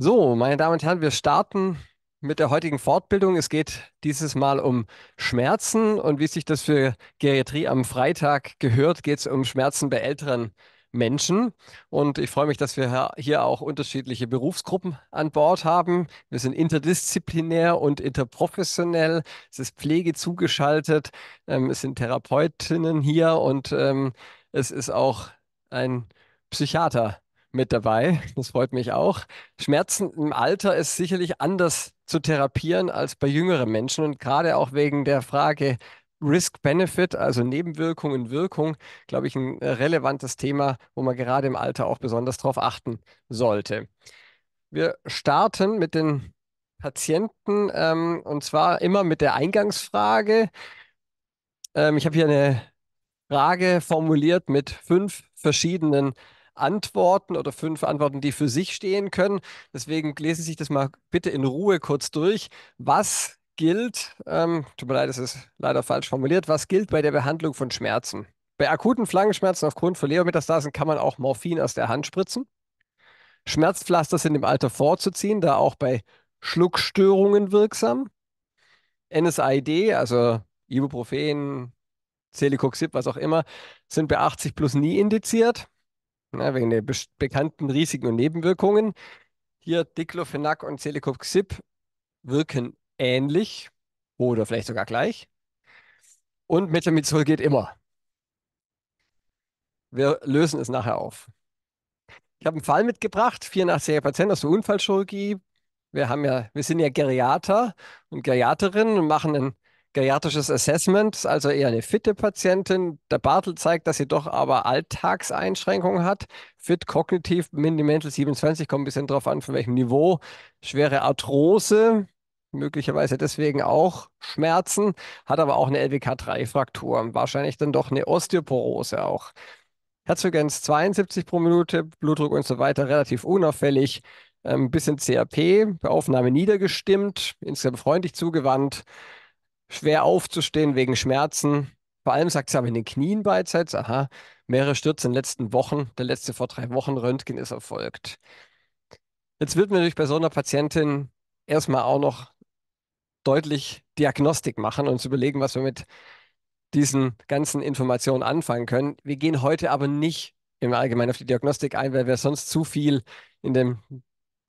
So, meine Damen und Herren, wir starten mit der heutigen Fortbildung. Es geht dieses Mal um Schmerzen und wie sich das für Geriatrie am Freitag gehört, geht es um Schmerzen bei älteren Menschen. Und ich freue mich, dass wir hier auch unterschiedliche Berufsgruppen an Bord haben. Wir sind interdisziplinär und interprofessionell. Es ist Pflege zugeschaltet. Ähm, es sind Therapeutinnen hier und ähm, es ist auch ein Psychiater mit dabei. Das freut mich auch. Schmerzen im Alter ist sicherlich anders zu therapieren als bei jüngeren Menschen und gerade auch wegen der Frage Risk-Benefit, also Nebenwirkungen, Wirkung, glaube ich, ein relevantes Thema, wo man gerade im Alter auch besonders darauf achten sollte. Wir starten mit den Patienten ähm, und zwar immer mit der Eingangsfrage. Ähm, ich habe hier eine Frage formuliert mit fünf verschiedenen Antworten oder fünf Antworten, die für sich stehen können. Deswegen lesen Sie sich das mal bitte in Ruhe kurz durch. Was gilt, ähm, tut mir leid, das ist leider falsch formuliert, was gilt bei der Behandlung von Schmerzen? Bei akuten Flankenschmerzen aufgrund von Leometastasen kann man auch Morphin aus der Hand spritzen. Schmerzpflaster sind im Alter vorzuziehen, da auch bei Schluckstörungen wirksam. NSAID, also Ibuprofen, Celecoxib, was auch immer, sind bei 80 plus nie indiziert ja, wegen der bekannten Risiken und Nebenwirkungen. Hier Diclofenac und Celecoxib wirken ähnlich oder vielleicht sogar gleich. Und Metamizol geht immer. Wir lösen es nachher auf. Ich habe einen Fall mitgebracht, 84er Patient aus der Unfallchirurgie. Wir, haben ja, wir sind ja Geriater und Geriaterinnen und machen einen geriatrisches Assessment, also eher eine fitte Patientin. Der Bartel zeigt, dass sie doch aber Alltagseinschränkungen hat. Fit kognitiv, Minimental 27, kommt ein bisschen drauf an, von welchem Niveau. Schwere Arthrose, möglicherweise deswegen auch Schmerzen, hat aber auch eine LWK3-Fraktur, wahrscheinlich dann doch eine Osteoporose auch. Herzogens 72 pro Minute, Blutdruck und so weiter, relativ unauffällig. Ein ähm, bisschen CRP, bei Aufnahme niedergestimmt, insgesamt freundlich zugewandt schwer aufzustehen wegen Schmerzen. Vor allem sagt sie aber in den Knien beidseits, aha, mehrere Stürze in den letzten Wochen, der letzte vor drei Wochen Röntgen ist erfolgt. Jetzt wird mir natürlich bei so einer Patientin erstmal auch noch deutlich Diagnostik machen und uns überlegen, was wir mit diesen ganzen Informationen anfangen können. Wir gehen heute aber nicht im Allgemeinen auf die Diagnostik ein, weil wir sonst zu viel in dem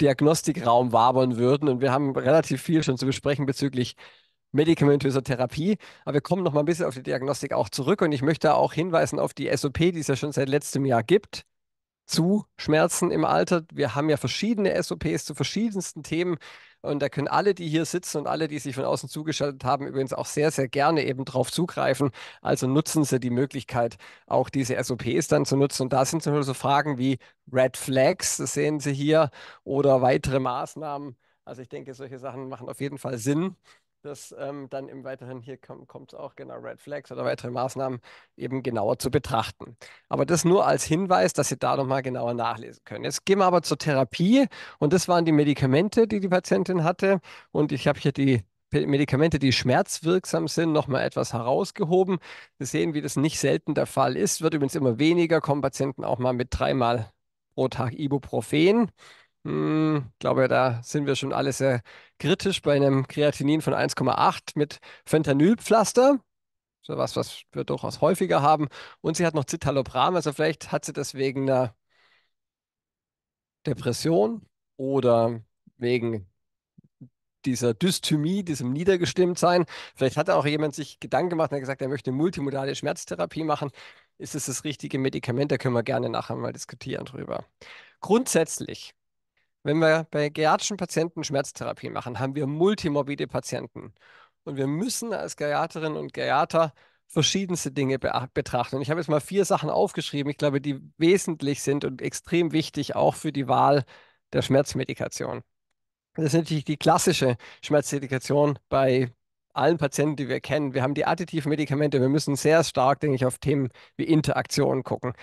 Diagnostikraum wabern würden und wir haben relativ viel schon zu besprechen bezüglich medikamentöser Therapie. Aber wir kommen noch mal ein bisschen auf die Diagnostik auch zurück und ich möchte auch hinweisen auf die SOP, die es ja schon seit letztem Jahr gibt zu Schmerzen im Alter. Wir haben ja verschiedene SOPs zu verschiedensten Themen und da können alle, die hier sitzen und alle, die sich von außen zugeschaltet haben, übrigens auch sehr, sehr gerne eben drauf zugreifen. Also nutzen Sie die Möglichkeit, auch diese SOPs dann zu nutzen. Und da sind zum Beispiel so Fragen wie Red Flags, das sehen Sie hier, oder weitere Maßnahmen. Also ich denke, solche Sachen machen auf jeden Fall Sinn das ähm, dann im weiteren, hier kommt es auch, genau, Red Flags oder weitere Maßnahmen eben genauer zu betrachten. Aber das nur als Hinweis, dass Sie da nochmal genauer nachlesen können. Jetzt gehen wir aber zur Therapie und das waren die Medikamente, die die Patientin hatte. Und ich habe hier die Medikamente, die schmerzwirksam sind, nochmal etwas herausgehoben. Wir sehen, wie das nicht selten der Fall ist, wird übrigens immer weniger, kommen Patienten auch mal mit dreimal pro Tag Ibuprofen. Ich hm, glaube, da sind wir schon alle sehr kritisch bei einem Kreatinin von 1,8 mit Fentanylpflaster. So was, was wir durchaus häufiger haben. Und sie hat noch Citalopram, also vielleicht hat sie das wegen einer Depression oder wegen dieser Dysthymie, diesem Niedergestimmtsein. Vielleicht hat auch jemand sich Gedanken gemacht und hat gesagt, er möchte multimodale Schmerztherapie machen. Ist es das richtige Medikament? Da können wir gerne nachher mal diskutieren drüber. Grundsätzlich wenn wir bei geriatrischen Patienten Schmerztherapie machen, haben wir multimorbide Patienten. Und wir müssen als Geriaterin und Geriater verschiedenste Dinge betrachten. Und ich habe jetzt mal vier Sachen aufgeschrieben, ich glaube, die wesentlich sind und extrem wichtig auch für die Wahl der Schmerzmedikation. Das ist natürlich die klassische Schmerzmedikation bei allen Patienten, die wir kennen. Wir haben die additiven Medikamente. Wir müssen sehr stark, denke ich, auf Themen wie Interaktion gucken.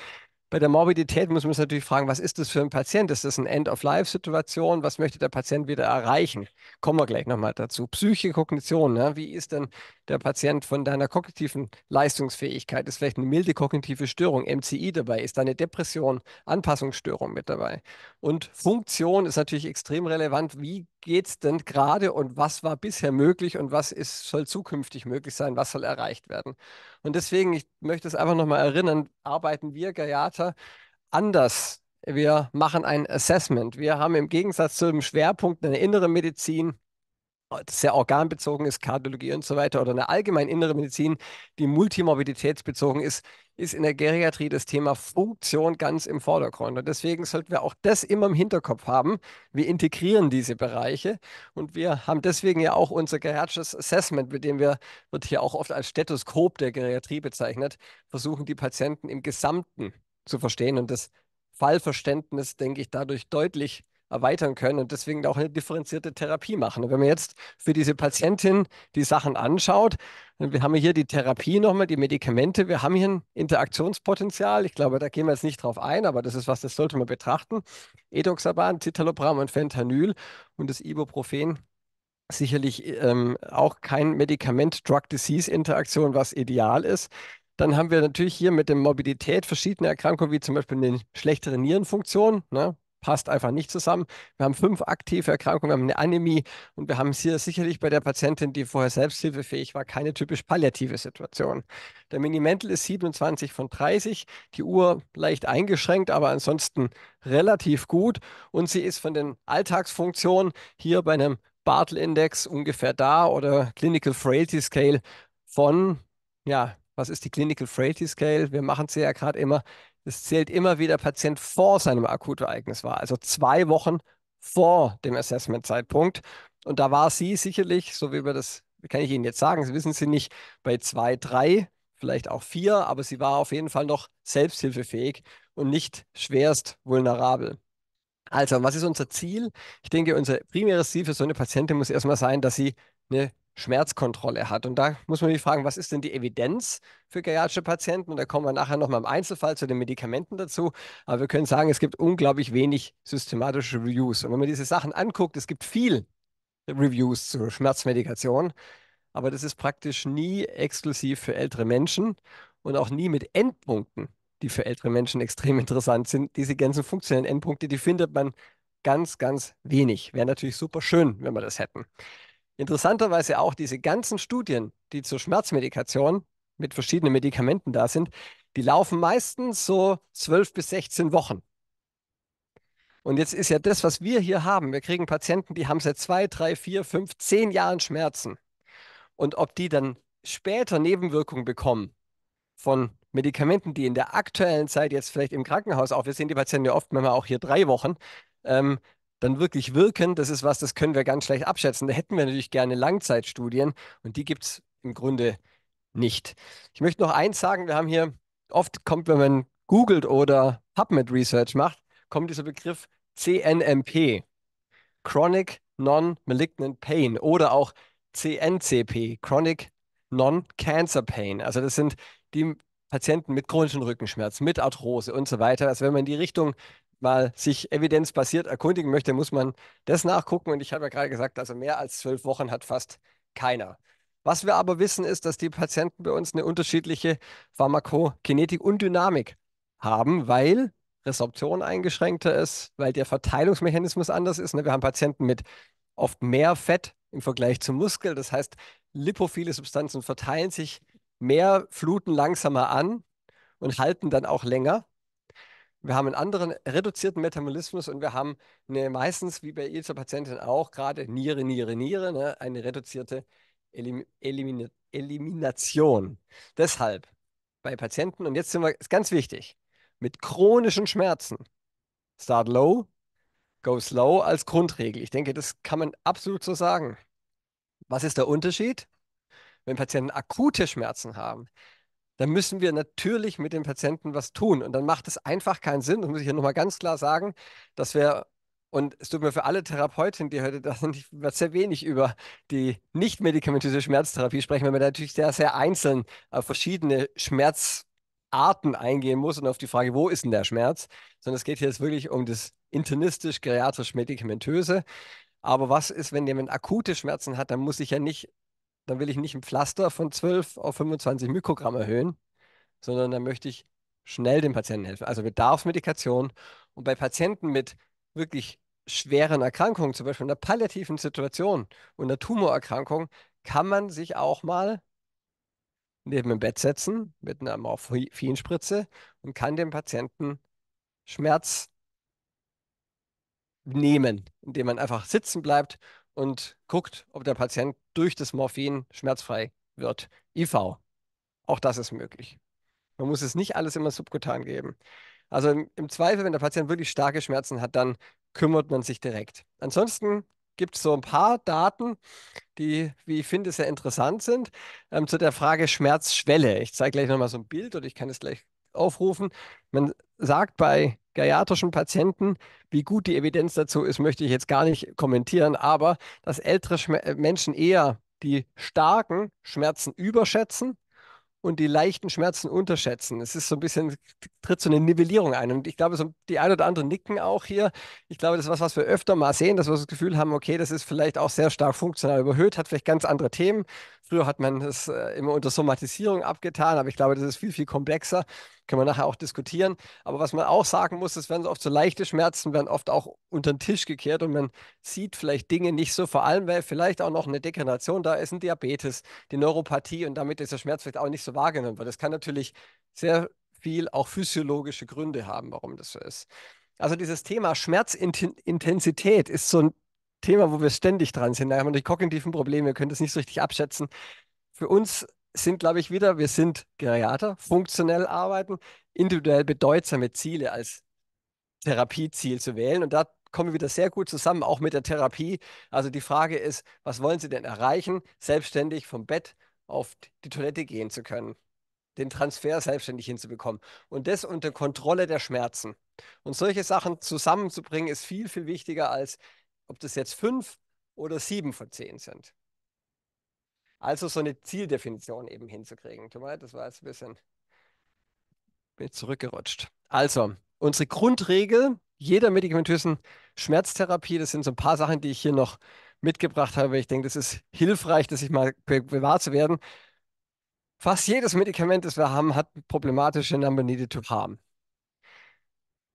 Bei der Morbidität muss man sich natürlich fragen, was ist das für ein Patient? Ist das eine End-of-Life-Situation? Was möchte der Patient wieder erreichen? Kommen wir gleich nochmal dazu. Psyche, Kognition. Ne? Wie ist denn der Patient von deiner kognitiven Leistungsfähigkeit? Ist vielleicht eine milde kognitive Störung, MCI dabei? Ist da eine Depression, Anpassungsstörung mit dabei? Und Funktion ist natürlich extrem relevant. Wie geht es denn gerade und was war bisher möglich und was ist, soll zukünftig möglich sein, was soll erreicht werden. Und deswegen, ich möchte es einfach nochmal erinnern, arbeiten wir Gayata anders. Wir machen ein Assessment. Wir haben im Gegensatz zu dem Schwerpunkt eine innere Medizin sehr organbezogen ist, Kardiologie und so weiter, oder eine allgemein innere Medizin, die multimorbiditätsbezogen ist, ist in der Geriatrie das Thema Funktion ganz im Vordergrund. Und deswegen sollten wir auch das immer im Hinterkopf haben. Wir integrieren diese Bereiche und wir haben deswegen ja auch unser geriatrisches Assessment, mit dem wir, wird hier auch oft als Stethoskop der Geriatrie bezeichnet, versuchen die Patienten im Gesamten zu verstehen und das Fallverständnis, denke ich, dadurch deutlich zu erweitern können und deswegen auch eine differenzierte Therapie machen. Und wenn man jetzt für diese Patientin die Sachen anschaut, wir haben hier die Therapie nochmal, die Medikamente, wir haben hier ein Interaktionspotenzial. Ich glaube, da gehen wir jetzt nicht drauf ein, aber das ist was, das sollte man betrachten. Edoxaban, Citalopram und Fentanyl und das Ibuprofen sicherlich ähm, auch kein Medikament-Drug-Disease-Interaktion, was ideal ist. Dann haben wir natürlich hier mit der Morbidität verschiedene Erkrankungen, wie zum Beispiel eine schlechtere Nierenfunktion. Ne? passt einfach nicht zusammen. Wir haben fünf aktive Erkrankungen, wir haben eine Anämie und wir haben hier sicherlich bei der Patientin, die vorher selbsthilfefähig war, keine typisch palliative Situation. Der Minimental ist 27 von 30, die Uhr leicht eingeschränkt, aber ansonsten relativ gut und sie ist von den Alltagsfunktionen hier bei einem Bartel-Index ungefähr da oder Clinical Frailty Scale von, ja, was ist die Clinical Frailty Scale? Wir machen sie ja gerade immer es zählt immer, wie der Patient vor seinem Akutereignis war, also zwei Wochen vor dem Assessment-Zeitpunkt. Und da war sie sicherlich, so wie wir das, kann ich Ihnen jetzt sagen, Sie wissen Sie nicht, bei zwei, drei, vielleicht auch vier, aber sie war auf jeden Fall noch selbsthilfefähig und nicht schwerst vulnerabel. Also, was ist unser Ziel? Ich denke, unser primäres Ziel für so eine Patientin muss erstmal sein, dass sie eine Schmerzkontrolle hat. Und da muss man sich fragen, was ist denn die Evidenz für geriatrische Patienten? Und da kommen wir nachher nochmal im Einzelfall zu den Medikamenten dazu. Aber wir können sagen, es gibt unglaublich wenig systematische Reviews. Und wenn man diese Sachen anguckt, es gibt viel Reviews zur Schmerzmedikation, aber das ist praktisch nie exklusiv für ältere Menschen und auch nie mit Endpunkten, die für ältere Menschen extrem interessant sind. Diese ganzen funktionellen Endpunkte, die findet man ganz, ganz wenig. Wäre natürlich super schön, wenn wir das hätten. Interessanterweise auch diese ganzen Studien, die zur Schmerzmedikation mit verschiedenen Medikamenten da sind, die laufen meistens so 12 bis 16 Wochen. Und jetzt ist ja das, was wir hier haben. Wir kriegen Patienten, die haben seit zwei, drei, vier, fünf, zehn Jahren Schmerzen. Und ob die dann später Nebenwirkungen bekommen von Medikamenten, die in der aktuellen Zeit jetzt vielleicht im Krankenhaus auch, wir sehen die Patienten ja oft manchmal auch hier drei Wochen, ähm, dann wirklich wirken, das ist was, das können wir ganz schlecht abschätzen. Da hätten wir natürlich gerne Langzeitstudien und die gibt es im Grunde nicht. Ich möchte noch eins sagen, wir haben hier, oft kommt, wenn man googelt oder PubMed Research macht, kommt dieser Begriff CNMP, Chronic Non-Malignant Pain oder auch CNCP, Chronic Non-Cancer Pain. Also das sind die Patienten mit chronischen Rückenschmerz, mit Arthrose und so weiter. Also wenn man in die Richtung mal sich evidenzbasiert erkundigen möchte, muss man das nachgucken. Und ich habe ja gerade gesagt, also mehr als zwölf Wochen hat fast keiner. Was wir aber wissen, ist, dass die Patienten bei uns eine unterschiedliche Pharmakokinetik und Dynamik haben, weil Resorption eingeschränkter ist, weil der Verteilungsmechanismus anders ist. Ne? Wir haben Patienten mit oft mehr Fett im Vergleich zum Muskel. Das heißt, lipophile Substanzen verteilen sich mehr, fluten langsamer an und halten dann auch länger. Wir haben einen anderen reduzierten Metabolismus und wir haben eine, meistens, wie bei jeder Patientin auch, gerade Niere, Niere, Niere, ne, eine reduzierte Elim Elimin Elimination. Deshalb bei Patienten, und jetzt sind wir, ist ganz wichtig, mit chronischen Schmerzen, start low, go slow als Grundregel. Ich denke, das kann man absolut so sagen. Was ist der Unterschied? Wenn Patienten akute Schmerzen haben, dann müssen wir natürlich mit dem Patienten was tun. Und dann macht es einfach keinen Sinn, das muss ich hier nochmal ganz klar sagen, dass wir, und es tut mir für alle Therapeutinnen, die heute da sind, ich werde sehr wenig über die nicht medikamentöse Schmerztherapie sprechen, weil man natürlich sehr, sehr einzeln auf verschiedene Schmerzarten eingehen muss und auf die Frage, wo ist denn der Schmerz, sondern es geht hier jetzt wirklich um das internistisch-geriatrisch-medikamentöse. Aber was ist, wenn jemand akute Schmerzen hat, dann muss ich ja nicht dann will ich nicht ein Pflaster von 12 auf 25 Mikrogramm erhöhen, sondern dann möchte ich schnell dem Patienten helfen. Also Bedarfsmedikation. Und bei Patienten mit wirklich schweren Erkrankungen, zum Beispiel einer palliativen Situation und einer Tumorerkrankung, kann man sich auch mal neben dem Bett setzen mit einer Morphinspritze und kann dem Patienten Schmerz nehmen, indem man einfach sitzen bleibt und guckt, ob der Patient durch das Morphin schmerzfrei wird. IV. Auch das ist möglich. Man muss es nicht alles immer subkutan geben. Also im, im Zweifel, wenn der Patient wirklich starke Schmerzen hat, dann kümmert man sich direkt. Ansonsten gibt es so ein paar Daten, die, wie ich finde, sehr interessant sind, ähm, zu der Frage Schmerzschwelle. Ich zeige gleich nochmal so ein Bild und ich kann es gleich aufrufen. Man sagt bei geriatrischen Patienten, wie gut die Evidenz dazu ist, möchte ich jetzt gar nicht kommentieren, aber dass ältere Schmer äh, Menschen eher die starken Schmerzen überschätzen und die leichten Schmerzen unterschätzen. Es ist so ein bisschen, tritt so eine Nivellierung ein. Und ich glaube, so die ein oder anderen nicken auch hier. Ich glaube, das ist was, was wir öfter mal sehen, dass wir das Gefühl haben, okay, das ist vielleicht auch sehr stark funktional überhöht, hat vielleicht ganz andere Themen. Früher hat man es äh, immer unter Somatisierung abgetan, aber ich glaube, das ist viel, viel komplexer. Können wir nachher auch diskutieren. Aber was man auch sagen muss, es werden oft so leichte Schmerzen, werden oft auch unter den Tisch gekehrt und man sieht vielleicht Dinge nicht so, vor allem, weil vielleicht auch noch eine Degeneration da ist, ein Diabetes, die Neuropathie und damit dieser Schmerz vielleicht auch nicht so wahrgenommen wird. Das kann natürlich sehr viel auch physiologische Gründe haben, warum das so ist. Also dieses Thema Schmerzintensität ist so ein Thema, wo wir ständig dran sind. Da haben wir die kognitiven Probleme, wir können das nicht so richtig abschätzen. Für uns sind, glaube ich, wieder, wir sind Geriater, funktionell arbeiten, individuell bedeutsame Ziele als Therapieziel zu wählen. Und da kommen wir wieder sehr gut zusammen, auch mit der Therapie. Also die Frage ist, was wollen Sie denn erreichen, selbstständig vom Bett auf die Toilette gehen zu können? den Transfer selbstständig hinzubekommen und das unter Kontrolle der Schmerzen. Und solche Sachen zusammenzubringen ist viel, viel wichtiger als ob das jetzt fünf oder sieben von zehn sind. Also so eine Zieldefinition eben hinzukriegen. Tut mir leid, das war jetzt ein bisschen bin zurückgerutscht. Also, unsere Grundregel jeder medikamentösen Schmerztherapie, das sind so ein paar Sachen, die ich hier noch mitgebracht habe. weil Ich denke, das ist hilfreich, dass ich mal bewahr zu werden. Fast jedes Medikament, das wir haben, hat problematische Number Needed to Harm.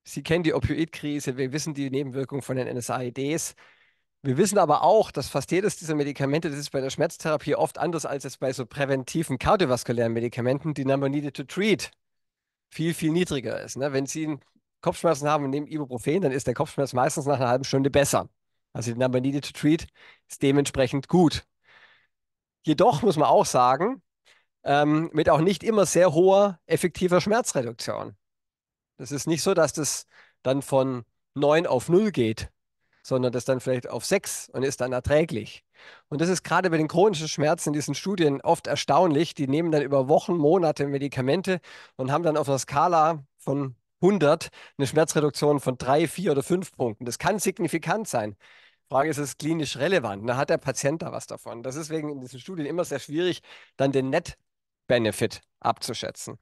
Sie kennen die Opioidkrise, wir wissen die Nebenwirkungen von den NSAIDs. Wir wissen aber auch, dass fast jedes dieser Medikamente, das ist bei der Schmerztherapie oft anders als jetzt bei so präventiven kardiovaskulären Medikamenten, die Number Needed to Treat viel, viel niedriger ist. Ne? Wenn Sie Kopfschmerzen haben und nehmen Ibuprofen, dann ist der Kopfschmerz meistens nach einer halben Stunde besser. Also die Number Needed to Treat ist dementsprechend gut. Jedoch muss man auch sagen, ähm, mit auch nicht immer sehr hoher effektiver Schmerzreduktion. Es ist nicht so, dass das dann von 9 auf 0 geht, sondern das dann vielleicht auf 6 und ist dann erträglich. Und das ist gerade bei den chronischen Schmerzen in diesen Studien oft erstaunlich. Die nehmen dann über Wochen, Monate Medikamente und haben dann auf einer Skala von 100 eine Schmerzreduktion von 3, 4 oder 5 Punkten. Das kann signifikant sein. Frage ist, ist es klinisch relevant? Da hat der Patient da was davon. Das ist wegen in diesen Studien immer sehr schwierig, dann den Net-Benefit abzuschätzen.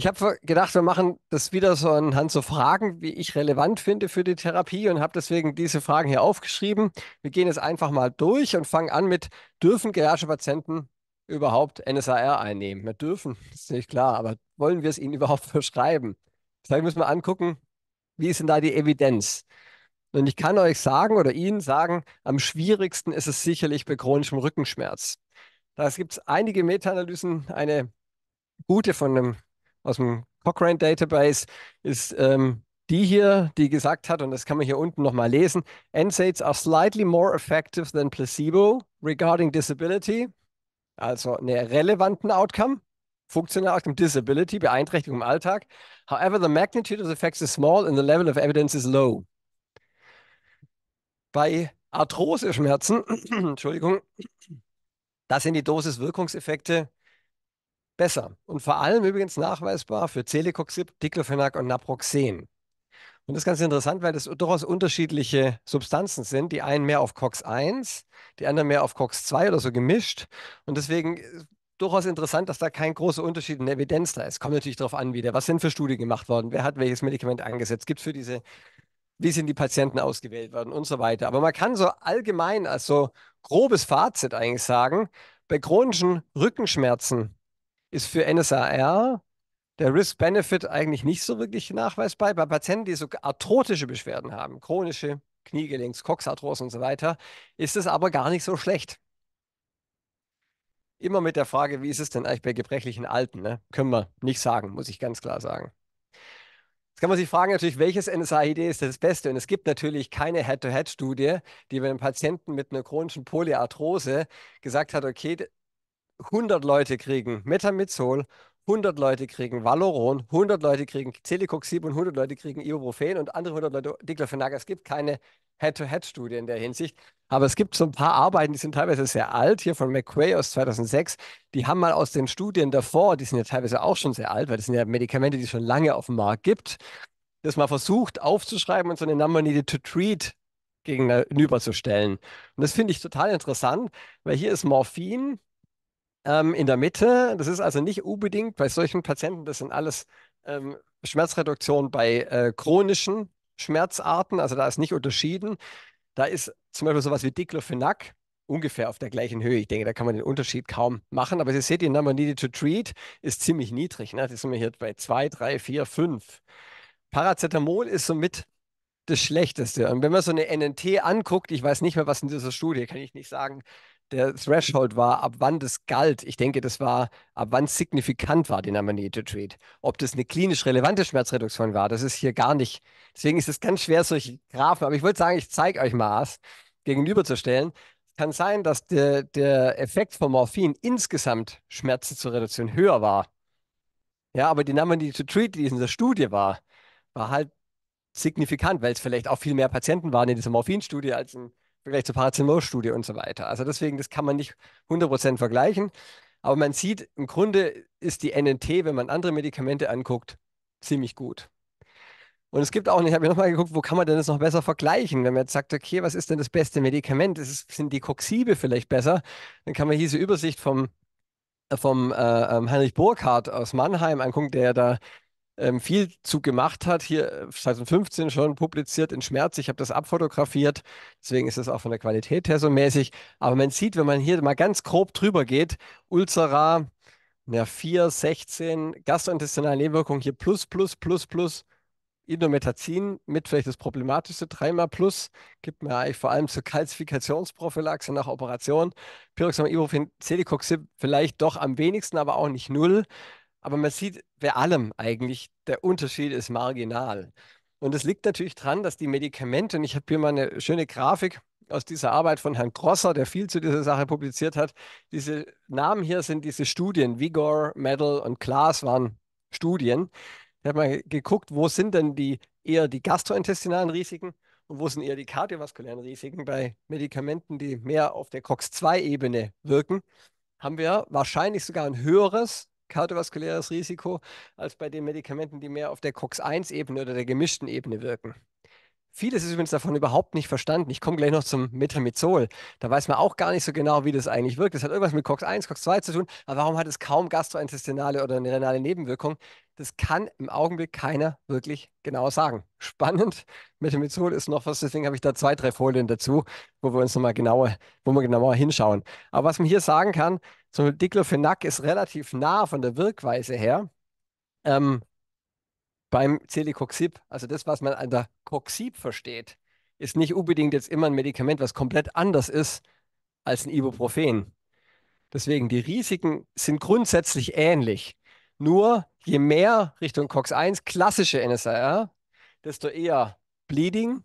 Ich habe gedacht, wir machen das wieder so anhand so Fragen, wie ich relevant finde für die Therapie und habe deswegen diese Fragen hier aufgeschrieben. Wir gehen jetzt einfach mal durch und fangen an mit, dürfen geriatrische Patienten überhaupt NSAR einnehmen? Wir dürfen, ist nicht klar, aber wollen wir es ihnen überhaupt verschreiben? Vielleicht müssen wir angucken, wie ist denn da die Evidenz? Und ich kann euch sagen oder Ihnen sagen, am schwierigsten ist es sicherlich bei chronischem Rückenschmerz. Da gibt es einige Meta-Analysen, eine gute von einem aus dem Cochrane Database ist ähm, die hier, die gesagt hat, und das kann man hier unten nochmal lesen, NSAIDs are slightly more effective than placebo regarding disability, also einen relevanten Outcome, functional outcome, disability, Beeinträchtigung im Alltag. However, the magnitude of the effects is small and the level of evidence is low. Bei Arthrose-Schmerzen, Entschuldigung, da sind die Dosis-Wirkungseffekte besser und vor allem übrigens nachweisbar für Celecoxib, Diclofenac und Naproxen. Und das ist ganz interessant, weil das durchaus unterschiedliche Substanzen sind. Die einen mehr auf COX-1, die anderen mehr auf COX-2 oder so gemischt. Und deswegen durchaus interessant, dass da kein großer Unterschied in der Evidenz da ist. Kommt natürlich darauf an, wieder, was sind für Studien gemacht worden, wer hat welches Medikament eingesetzt, gibt es für diese, wie sind die Patienten ausgewählt worden und so weiter. Aber man kann so allgemein als so grobes Fazit eigentlich sagen, bei chronischen Rückenschmerzen ist für NSAR der Risk-Benefit eigentlich nicht so wirklich nachweisbar. Bei Patienten, die so arthrotische Beschwerden haben, chronische Kniegelenks, Coxarthrose und so weiter, ist es aber gar nicht so schlecht. Immer mit der Frage, wie ist es denn eigentlich bei gebrechlichen Alten? Ne? Können wir nicht sagen, muss ich ganz klar sagen. Jetzt kann man sich fragen natürlich, welches NSAID ist das Beste? Und es gibt natürlich keine Head-to-Head-Studie, die bei einem Patienten mit einer chronischen Polyarthrose gesagt hat, okay, 100 Leute kriegen Metamizol, 100 Leute kriegen Valoron, 100 Leute kriegen Celecoxib und 100 Leute kriegen Ibuprofen und andere 100 Leute Diclofenac. Es gibt keine Head-to-Head-Studie in der Hinsicht. Aber es gibt so ein paar Arbeiten, die sind teilweise sehr alt, hier von McQuay aus 2006. Die haben mal aus den Studien davor, die sind ja teilweise auch schon sehr alt, weil das sind ja Medikamente, die es schon lange auf dem Markt gibt, das mal versucht aufzuschreiben und so eine Number Needed to Treat gegenüberzustellen. Und das finde ich total interessant, weil hier ist Morphin ähm, in der Mitte. Das ist also nicht unbedingt bei solchen Patienten, das sind alles ähm, Schmerzreduktion bei äh, chronischen Schmerzarten, also da ist nicht unterschieden. Da ist zum Beispiel sowas wie Diclofenac ungefähr auf der gleichen Höhe. Ich denke, da kann man den Unterschied kaum machen. Aber Sie sehen, die Number needed to treat ist ziemlich niedrig. Ne? Die sind wir hier bei 2, 3, 4, 5. Paracetamol ist somit das Schlechteste. Und wenn man so eine NNT anguckt, ich weiß nicht mehr, was in dieser Studie, kann ich nicht sagen, der Threshold war, ab wann das galt. Ich denke, das war, ab wann signifikant war, den Amanete Treat. Ob das eine klinisch relevante Schmerzreduktion war, das ist hier gar nicht. Deswegen ist es ganz schwer, solche Graphen. Aber ich wollte sagen, ich zeige euch Maß was gegenüberzustellen. Kann sein, dass der, der Effekt von Morphin insgesamt Schmerzen zur Reduktion höher war. Ja, aber die to Treat, die in dieser Studie war, war halt signifikant, weil es vielleicht auch viel mehr Patienten waren in dieser Morphinstudie als in Vergleich zur Paracetamol-Studie und so weiter. Also deswegen, das kann man nicht 100% vergleichen. Aber man sieht, im Grunde ist die NNT, wenn man andere Medikamente anguckt, ziemlich gut. Und es gibt auch, ich habe mir nochmal geguckt, wo kann man denn das noch besser vergleichen? Wenn man jetzt sagt, okay, was ist denn das beste Medikament? Ist, sind die Coxibe vielleicht besser? Dann kann man diese Übersicht vom, äh, vom äh, ähm, Heinrich Burkhardt aus Mannheim angucken, der da ähm, viel zu gemacht hat. Hier 2015 äh, schon publiziert in Schmerz. Ich habe das abfotografiert. Deswegen ist es auch von der Qualität her so mäßig. Aber man sieht, wenn man hier mal ganz grob drüber geht, Ulcera, ja, 4, 16, gastrointestinale Nebenwirkungen hier plus, plus, plus, plus. Indometazin mit vielleicht das problematischste, dreimal plus, gibt mir eigentlich vor allem zur Kalzifikationsprophylaxe nach Operation. Pyroxam, Ibuprofen, Celecoxib vielleicht doch am wenigsten, aber auch nicht null. Aber man sieht bei allem eigentlich, der Unterschied ist marginal. Und es liegt natürlich daran, dass die Medikamente, und ich habe hier mal eine schöne Grafik aus dieser Arbeit von Herrn Grosser, der viel zu dieser Sache publiziert hat. Diese Namen hier sind diese Studien. Vigor, Medal und Klaas waren Studien. Da hat man geguckt, wo sind denn die eher die gastrointestinalen Risiken und wo sind eher die kardiovaskulären Risiken bei Medikamenten, die mehr auf der COX-2-Ebene wirken, haben wir wahrscheinlich sogar ein höheres kardiovaskuläres Risiko als bei den Medikamenten, die mehr auf der COX-1-Ebene oder der gemischten Ebene wirken. Vieles ist übrigens davon überhaupt nicht verstanden. Ich komme gleich noch zum Metamizol. Da weiß man auch gar nicht so genau, wie das eigentlich wirkt. Das hat irgendwas mit COX-1, COX-2 zu tun. Aber warum hat es kaum gastrointestinale oder renale Nebenwirkungen? Das kann im Augenblick keiner wirklich genau sagen. Spannend. Metamizol ist noch was, deswegen habe ich da zwei, drei Folien dazu, wo wir uns nochmal genauer, wo wir genauer hinschauen. Aber was man hier sagen kann, so Diclofenac ist relativ nah von der Wirkweise her. Ähm, beim Celecoxib, also das, was man an der Coxib versteht, ist nicht unbedingt jetzt immer ein Medikament, was komplett anders ist als ein Ibuprofen. Deswegen, die Risiken sind grundsätzlich ähnlich. Nur je mehr Richtung COX-1 klassische NSAR, desto eher Bleeding,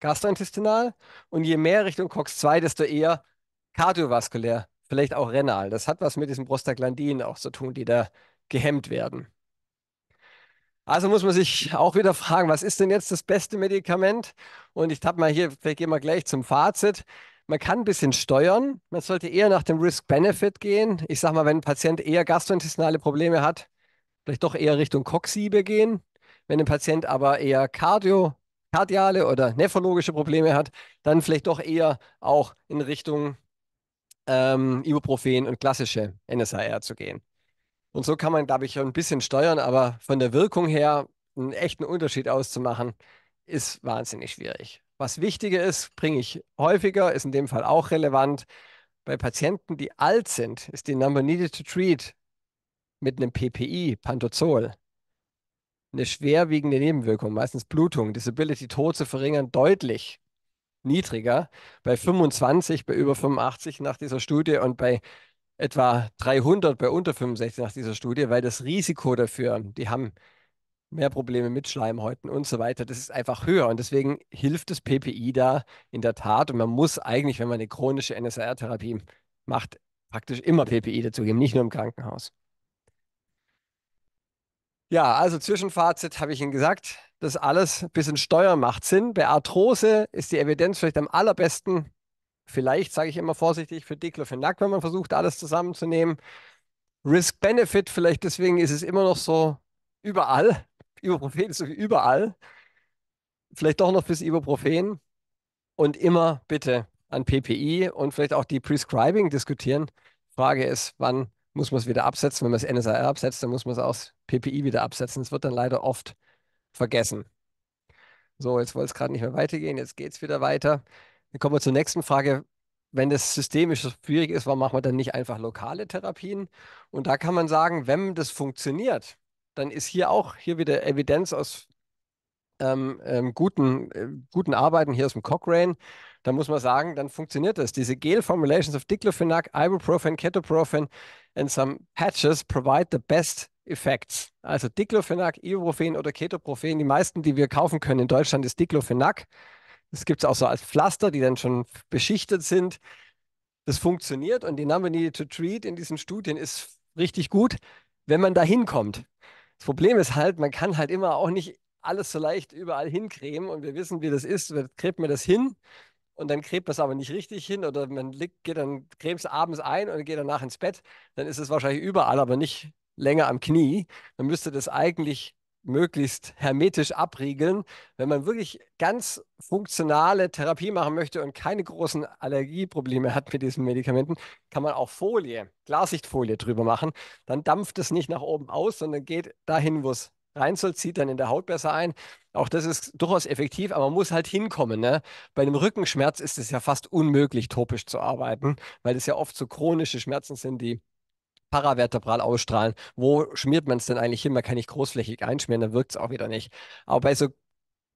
gastrointestinal und je mehr Richtung COX-2, desto eher kardiovaskulär, vielleicht auch renal. Das hat was mit diesen Prostaglandinen auch zu tun, die da gehemmt werden. Also muss man sich auch wieder fragen, was ist denn jetzt das beste Medikament? Und ich habe mal hier, vielleicht gehen wir gleich zum Fazit. Man kann ein bisschen steuern. Man sollte eher nach dem Risk-Benefit gehen. Ich sage mal, wenn ein Patient eher gastrointestinale Probleme hat, vielleicht doch eher Richtung Coxiebe gehen. Wenn ein Patient aber eher Cardio, kardiale oder nephrologische Probleme hat, dann vielleicht doch eher auch in Richtung ähm, Ibuprofen und klassische NSAR zu gehen. Und so kann man, glaube ich, ein bisschen steuern, aber von der Wirkung her einen echten Unterschied auszumachen, ist wahnsinnig schwierig. Was wichtiger ist, bringe ich häufiger, ist in dem Fall auch relevant. Bei Patienten, die alt sind, ist die Number Needed to Treat mit einem PPI, Pantozol, eine schwerwiegende Nebenwirkung, meistens Blutung, Disability, Tod zu verringern, deutlich niedriger, bei 25, bei über 85 nach dieser Studie und bei etwa 300 bei unter 65 nach dieser Studie, weil das Risiko dafür, die haben mehr Probleme mit Schleimhäuten und so weiter, das ist einfach höher. Und deswegen hilft das PPI da in der Tat. Und man muss eigentlich, wenn man eine chronische NSR-Therapie macht, praktisch immer PPI dazugeben, nicht nur im Krankenhaus. Ja, also Zwischenfazit habe ich Ihnen gesagt, dass alles ein bisschen Steuern macht Sinn. Bei Arthrose ist die Evidenz vielleicht am allerbesten, vielleicht sage ich immer vorsichtig, für Diclofenac, wenn man versucht, alles zusammenzunehmen. Risk-Benefit, vielleicht deswegen ist es immer noch so überall, Ibuprofen ist so wie überall. Vielleicht doch noch fürs Ibuprofen und immer bitte an PPI und vielleicht auch die Prescribing diskutieren. Frage ist, wann muss man es wieder absetzen. Wenn man es NSAR absetzt, dann muss man es aus PPI wieder absetzen. Das wird dann leider oft vergessen. So, jetzt wollte es gerade nicht mehr weitergehen, jetzt geht es wieder weiter. Dann kommen wir zur nächsten Frage. Wenn das systemisch schwierig ist, warum machen wir dann nicht einfach lokale Therapien? Und da kann man sagen, wenn das funktioniert, dann ist hier auch hier wieder Evidenz aus ähm, ähm, guten, äh, guten Arbeiten hier aus dem Cochrane, dann muss man sagen, dann funktioniert das. Diese Gel Formulations of Diclofenac, Ibuprofen, Ketoprofen and some patches provide the best effects. Also Diclofenac, Ibuprofen oder Ketoprofen, die meisten, die wir kaufen können in Deutschland, ist Diclofenac. Das gibt es auch so als Pflaster, die dann schon beschichtet sind. Das funktioniert und die Number Needed to Treat in diesen Studien ist richtig gut, wenn man da hinkommt. Das Problem ist halt, man kann halt immer auch nicht alles so leicht überall hincremen und wir wissen, wie das ist, wir kremen wir das hin und dann krebt das aber nicht richtig hin oder man liegt, geht dann es abends ein und geht danach ins Bett, dann ist es wahrscheinlich überall, aber nicht länger am Knie. Man müsste das eigentlich möglichst hermetisch abriegeln. Wenn man wirklich ganz funktionale Therapie machen möchte und keine großen Allergieprobleme hat mit diesen Medikamenten, kann man auch Folie, Glassichtfolie drüber machen. Dann dampft es nicht nach oben aus, sondern geht dahin, wo es rein soll, zieht dann in der Haut besser ein. Auch das ist durchaus effektiv, aber man muss halt hinkommen. Ne? Bei einem Rückenschmerz ist es ja fast unmöglich, topisch zu arbeiten, weil es ja oft so chronische Schmerzen sind, die paravertebral ausstrahlen. Wo schmiert man es denn eigentlich hin? Man kann nicht großflächig einschmieren, dann wirkt es auch wieder nicht. Aber bei so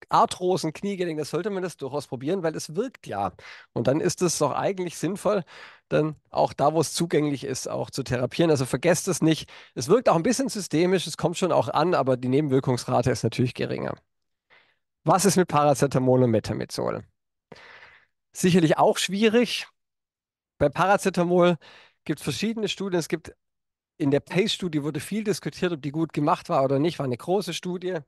Arthrosen, Kniegelenk, das sollte man das durchaus probieren, weil es wirkt ja. Und dann ist es doch eigentlich sinnvoll, dann auch da, wo es zugänglich ist, auch zu therapieren. Also vergesst es nicht. Es wirkt auch ein bisschen systemisch, es kommt schon auch an, aber die Nebenwirkungsrate ist natürlich geringer. Was ist mit Paracetamol und Metamizol? Sicherlich auch schwierig. Bei Paracetamol gibt es verschiedene Studien. Es gibt in der PACE-Studie wurde viel diskutiert, ob die gut gemacht war oder nicht. War eine große Studie.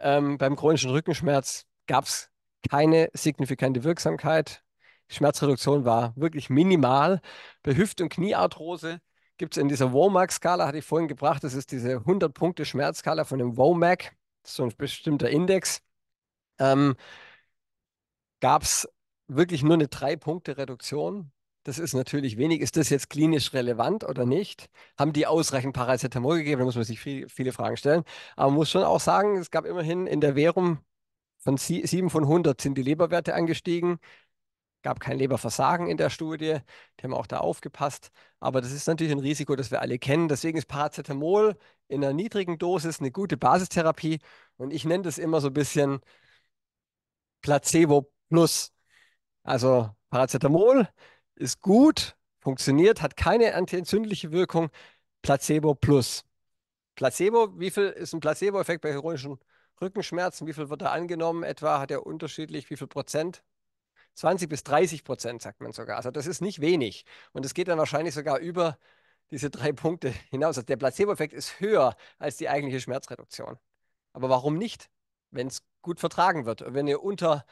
Ähm, beim chronischen Rückenschmerz gab es keine signifikante Wirksamkeit. Schmerzreduktion war wirklich minimal. Bei Hüft- und Kniearthrose gibt es in dieser WOMAC-Skala, hatte ich vorhin gebracht, das ist diese 100-Punkte-Schmerzskala von dem WOMAC, so ein bestimmter Index, ähm, gab es wirklich nur eine 3-Punkte-Reduktion. Das ist natürlich wenig. Ist das jetzt klinisch relevant oder nicht? Haben die ausreichend Paracetamol gegeben? Da muss man sich viel, viele Fragen stellen. Aber man muss schon auch sagen, es gab immerhin in der Währung von 7 von 100 sind die Leberwerte angestiegen. Gab kein Leberversagen in der Studie. Die haben auch da aufgepasst. Aber das ist natürlich ein Risiko, das wir alle kennen. Deswegen ist Paracetamol in einer niedrigen Dosis eine gute Basistherapie. Und ich nenne das immer so ein bisschen Placebo plus. Also Paracetamol ist gut, funktioniert, hat keine antientzündliche Wirkung. Placebo plus. Placebo, wie viel ist ein Placebo-Effekt bei chronischen Rückenschmerzen? Wie viel wird da angenommen? Etwa hat er unterschiedlich, wie viel Prozent? 20 bis 30 Prozent, sagt man sogar. Also das ist nicht wenig. Und es geht dann wahrscheinlich sogar über diese drei Punkte hinaus. Also der Placebo-Effekt ist höher als die eigentliche Schmerzreduktion. Aber warum nicht, wenn es gut vertragen wird? wenn ihr unter,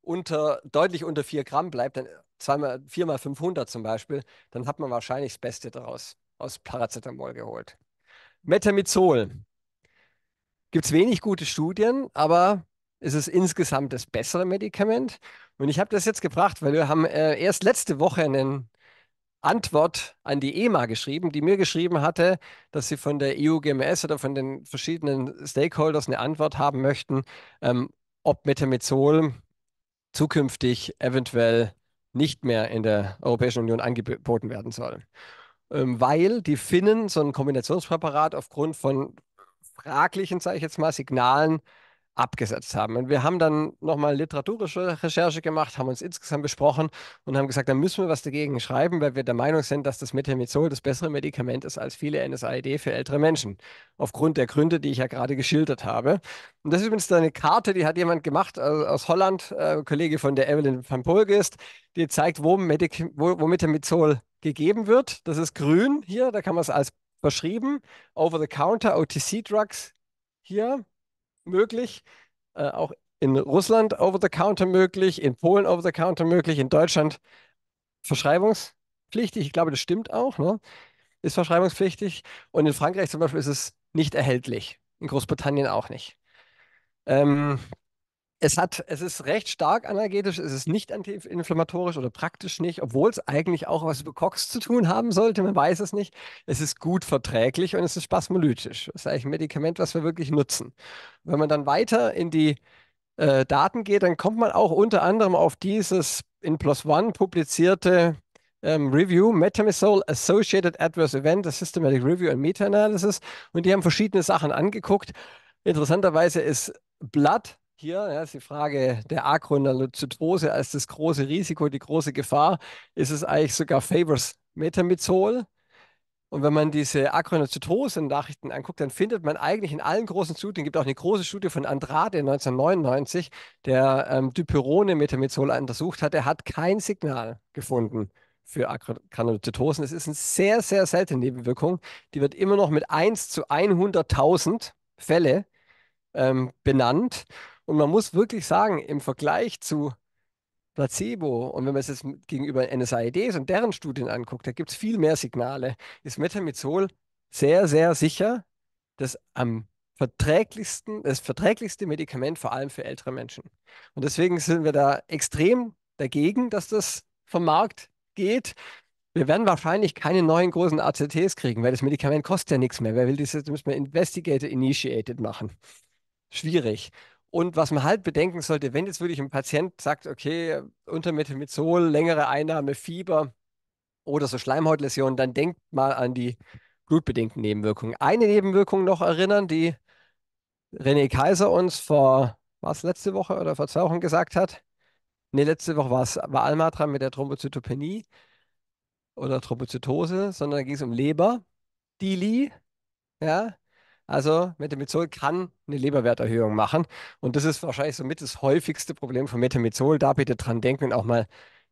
unter, deutlich unter 4 Gramm bleibt, dann zweimal, viermal 500 zum Beispiel, dann hat man wahrscheinlich das Beste daraus, aus Paracetamol geholt. Metamizol. Gibt es wenig gute Studien, aber es ist insgesamt das bessere Medikament. Und ich habe das jetzt gebracht, weil wir haben äh, erst letzte Woche eine Antwort an die EMA geschrieben, die mir geschrieben hatte, dass sie von der EU-GMS oder von den verschiedenen Stakeholders eine Antwort haben möchten, ähm, ob Metamizol zukünftig eventuell nicht mehr in der Europäischen Union angeboten werden soll. Ähm, weil die Finnen so ein Kombinationspräparat aufgrund von fraglichen, sage ich jetzt mal, Signalen abgesetzt haben. Und wir haben dann nochmal literaturische Recherche gemacht, haben uns insgesamt besprochen und haben gesagt, da müssen wir was dagegen schreiben, weil wir der Meinung sind, dass das Metamizol das bessere Medikament ist als viele NSAID für ältere Menschen. Aufgrund der Gründe, die ich ja gerade geschildert habe. Und das ist übrigens eine Karte, die hat jemand gemacht also aus Holland, äh, Kollege von der Evelyn van Polgist, die zeigt, wo, Medic wo, wo Metamizol gegeben wird. Das ist grün hier, da kann man es als verschrieben, Over-the-counter, OTC-Drugs hier möglich, äh, auch in Russland over the counter möglich, in Polen over the counter möglich, in Deutschland verschreibungspflichtig. Ich glaube, das stimmt auch, ne? ist verschreibungspflichtig. Und in Frankreich zum Beispiel ist es nicht erhältlich, in Großbritannien auch nicht. Ähm, es, hat, es ist recht stark energetisch, es ist nicht antiinflammatorisch oder praktisch nicht, obwohl es eigentlich auch was mit Cox zu tun haben sollte, man weiß es nicht. Es ist gut verträglich und es ist spasmolytisch. Das ist eigentlich ein Medikament, was wir wirklich nutzen. Wenn man dann weiter in die äh, Daten geht, dann kommt man auch unter anderem auf dieses in Plus One publizierte ähm, Review, Metamizole Associated Adverse Event, a Systematic Review and Meta-Analysis. Und die haben verschiedene Sachen angeguckt. Interessanterweise ist Blood hier ja, ist die Frage der Akronalyzytose als das große Risiko, die große Gefahr. Ist es eigentlich sogar Favors Metamizol? Und wenn man diese Akronazytosen-Nachrichten anguckt, dann findet man eigentlich in allen großen Studien, gibt auch eine große Studie von Andrade 1999, der ähm, Dipyrone-Metamizol untersucht hat, der hat kein Signal gefunden für Akronazytosen. Es ist eine sehr, sehr seltene Nebenwirkung. Die wird immer noch mit 1 zu 100.000 Fälle ähm, benannt. Und man muss wirklich sagen, im Vergleich zu Placebo und wenn man es jetzt gegenüber NSAIDs und deren Studien anguckt, da gibt es viel mehr Signale, ist Metamizol sehr, sehr sicher das am verträglichsten, das verträglichste Medikament, vor allem für ältere Menschen. Und deswegen sind wir da extrem dagegen, dass das vom Markt geht. Wir werden wahrscheinlich keine neuen großen ACTs kriegen, weil das Medikament kostet ja nichts mehr. Wer will das jetzt, müssen wir Investigator Initiated machen. Schwierig. Und was man halt bedenken sollte, wenn jetzt wirklich ein Patient sagt, okay, Untermetamizol, längere Einnahme, Fieber oder so Schleimhautläsionen, dann denkt mal an die blutbedingten Nebenwirkungen. Eine Nebenwirkung noch erinnern, die René Kaiser uns vor, was letzte Woche oder vor zwei Wochen gesagt hat? Ne, letzte Woche war es, war Almatra mit der Thrombozytopenie oder Thrombozytose, sondern da ging es um Leber, Dili, ja, also Metamizol kann eine Leberwerterhöhung machen. Und das ist wahrscheinlich somit das häufigste Problem von Metamizol. Da bitte dran denken und auch mal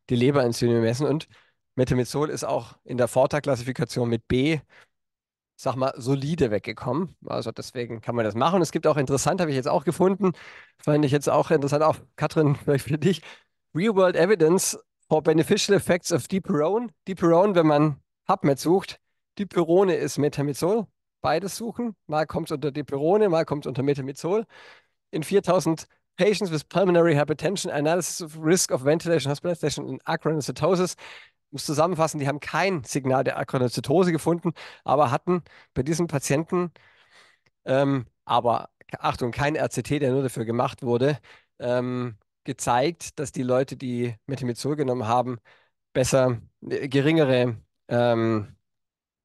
die Leberenzyme messen. Und Metamizol ist auch in der Vortagklassifikation mit B, sag mal, solide weggekommen. Also deswegen kann man das machen. Es gibt auch interessant, habe ich jetzt auch gefunden, fand ich jetzt auch interessant, auch Katrin, vielleicht für dich, Real-World Evidence for Beneficial Effects of Dipyrone. Dipyrone, wenn man PubMed sucht, Dipyrone ist Metamizol beides suchen. Mal kommt es unter Deperone, mal kommt es unter Metamizol. In 4000 Patients with Pulmonary Hypertension, Analysis of Risk of Ventilation Hospitalization in Acronocytosis. Ich muss zusammenfassen, die haben kein Signal der Acronocytose gefunden, aber hatten bei diesen Patienten, ähm, aber Achtung, kein RCT, der nur dafür gemacht wurde, ähm, gezeigt, dass die Leute, die Metamizol genommen haben, besser, äh, geringere ähm,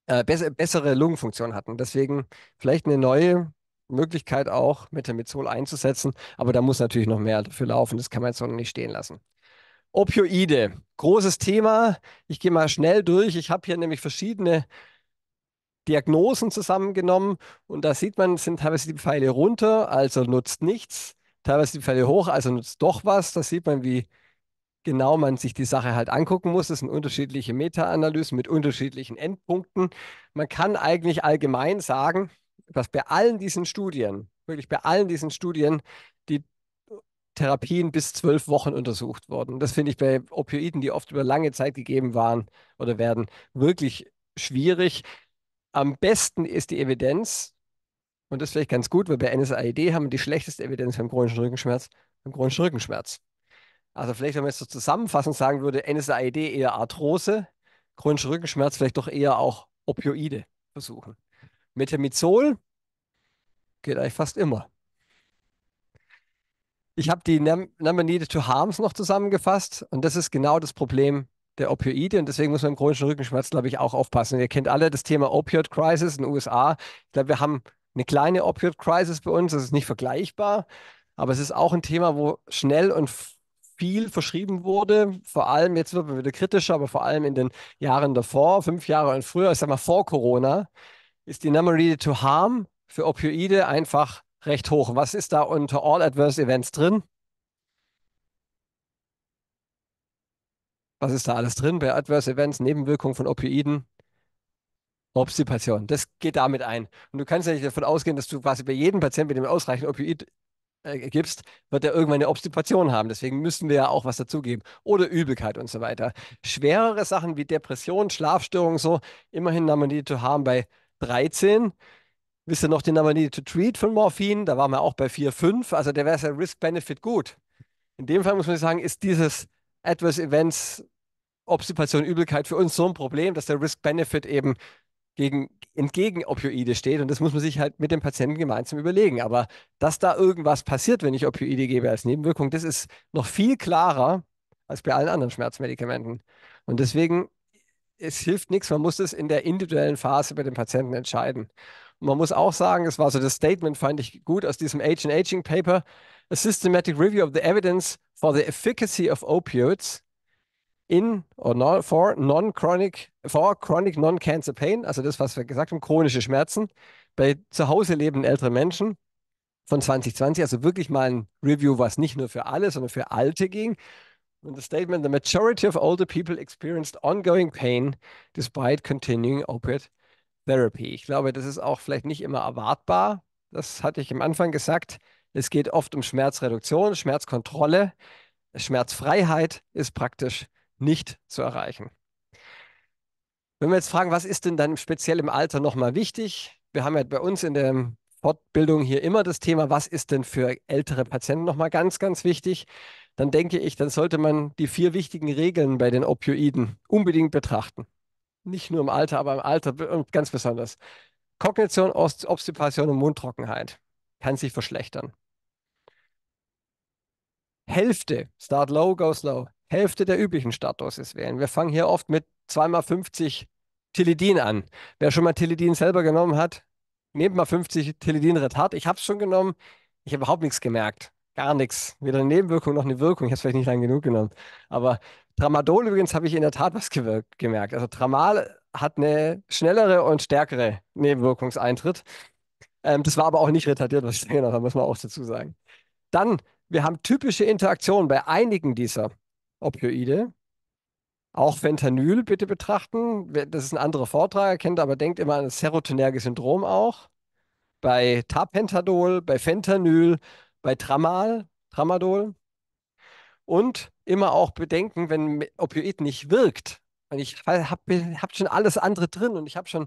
äh, bess bessere Lungenfunktion hatten. Deswegen vielleicht eine neue Möglichkeit auch, Metamizol einzusetzen. Aber da muss natürlich noch mehr dafür laufen. Das kann man jetzt noch nicht stehen lassen. Opioide, großes Thema. Ich gehe mal schnell durch. Ich habe hier nämlich verschiedene Diagnosen zusammengenommen und da sieht man, sind teilweise die Pfeile runter, also nutzt nichts, teilweise die Pfeile hoch, also nutzt doch was. Da sieht man, wie genau man sich die Sache halt angucken muss. Es sind unterschiedliche Meta-Analysen mit unterschiedlichen Endpunkten. Man kann eigentlich allgemein sagen, dass bei allen diesen Studien, wirklich bei allen diesen Studien, die Therapien bis zwölf Wochen untersucht wurden. Das finde ich bei Opioiden, die oft über lange Zeit gegeben waren oder werden, wirklich schwierig. Am besten ist die Evidenz, und das ist vielleicht ganz gut, weil bei NSAID haben wir die schlechteste Evidenz beim chronischen Rückenschmerz, beim chronischen Rückenschmerz. Also vielleicht, wenn man es zur Zusammenfassung sagen würde, NSAID eher Arthrose, chronischer Rückenschmerz vielleicht doch eher auch Opioide versuchen. Metamizol geht eigentlich fast immer. Ich habe die Number Needed to Harms noch zusammengefasst und das ist genau das Problem der Opioide und deswegen muss man im chronischen Rückenschmerz, glaube ich, auch aufpassen. Ihr kennt alle das Thema Opioid Crisis in den USA. Ich glaube, wir haben eine kleine Opioid Crisis bei uns, das ist nicht vergleichbar, aber es ist auch ein Thema, wo schnell und viel verschrieben wurde, vor allem, jetzt wird man wieder kritischer, aber vor allem in den Jahren davor, fünf Jahre und früher, ich sag mal vor Corona, ist die Number Needed to Harm für Opioide einfach recht hoch. Was ist da unter All Adverse Events drin? Was ist da alles drin bei Adverse Events, Nebenwirkungen von Opioiden? Obstipation, das geht damit ein. Und du kannst ja nicht davon ausgehen, dass du quasi bei jedem Patienten mit dem ausreichenden Opioid äh, gibst, wird er irgendwann eine Obstipation haben. Deswegen müssen wir ja auch was dazugeben. Oder Übelkeit und so weiter. Schwerere Sachen wie Depression, Schlafstörungen, so, immerhin Namanide die to harm bei 13. Wisst ihr noch den Namanide to treat von Morphin? Da waren wir auch bei 4, 5. Also der wäre ja Risk-Benefit gut. In dem Fall muss man sagen, ist dieses Adverse Events Obstipation, Übelkeit für uns so ein Problem, dass der Risk-Benefit eben gegen, entgegen Opioide steht. Und das muss man sich halt mit dem Patienten gemeinsam überlegen. Aber dass da irgendwas passiert, wenn ich Opioide gebe als Nebenwirkung, das ist noch viel klarer als bei allen anderen Schmerzmedikamenten. Und deswegen, es hilft nichts. Man muss das in der individuellen Phase bei dem Patienten entscheiden. Und man muss auch sagen, es war so das Statement, fand ich gut aus diesem Age and Aging Paper. A systematic review of the evidence for the efficacy of opioids in or non, for non-chronic, for chronic non-cancer pain, also das, was wir gesagt haben, chronische Schmerzen bei zu Hause lebenden älteren Menschen von 2020, also wirklich mal ein Review, was nicht nur für alle, sondern für Alte ging. Und das Statement, the majority of older people experienced ongoing pain despite continuing opiate therapy. Ich glaube, das ist auch vielleicht nicht immer erwartbar. Das hatte ich am Anfang gesagt. Es geht oft um Schmerzreduktion, Schmerzkontrolle. Schmerzfreiheit ist praktisch nicht zu erreichen. Wenn wir jetzt fragen, was ist denn dann speziell im Alter nochmal wichtig? Wir haben ja bei uns in der Fortbildung hier immer das Thema, was ist denn für ältere Patienten nochmal ganz, ganz wichtig? Dann denke ich, dann sollte man die vier wichtigen Regeln bei den Opioiden unbedingt betrachten. Nicht nur im Alter, aber im Alter ganz besonders. Kognition, Ost Obstipation und Mundtrockenheit kann sich verschlechtern. Hälfte, start low, go slow, Hälfte der üblichen Startdosis wählen. Wir fangen hier oft mit 2x50 Tilidin an. Wer schon mal Tilidin selber genommen hat, nehmt mal 50 Tilidin-Retard. Ich habe es schon genommen. Ich habe überhaupt nichts gemerkt. Gar nichts. Weder eine Nebenwirkung noch eine Wirkung. Ich habe es vielleicht nicht lang genug genommen. Aber Tramadol übrigens habe ich in der Tat was gewirkt, gemerkt. Also Tramal hat eine schnellere und stärkere Nebenwirkungseintritt. Ähm, das war aber auch nicht retardiert, was ich da genau habe, muss man auch dazu sagen. Dann, wir haben typische Interaktionen bei einigen dieser Opioide. Auch Fentanyl bitte betrachten. Das ist ein anderer Vortrag, er kennt aber denkt immer an das serotonerge Syndrom auch. Bei Tapentadol, bei Fentanyl, bei Tramal, Tramadol. Und immer auch bedenken, wenn Opioid nicht wirkt. Und ich habe hab schon alles andere drin und ich habe schon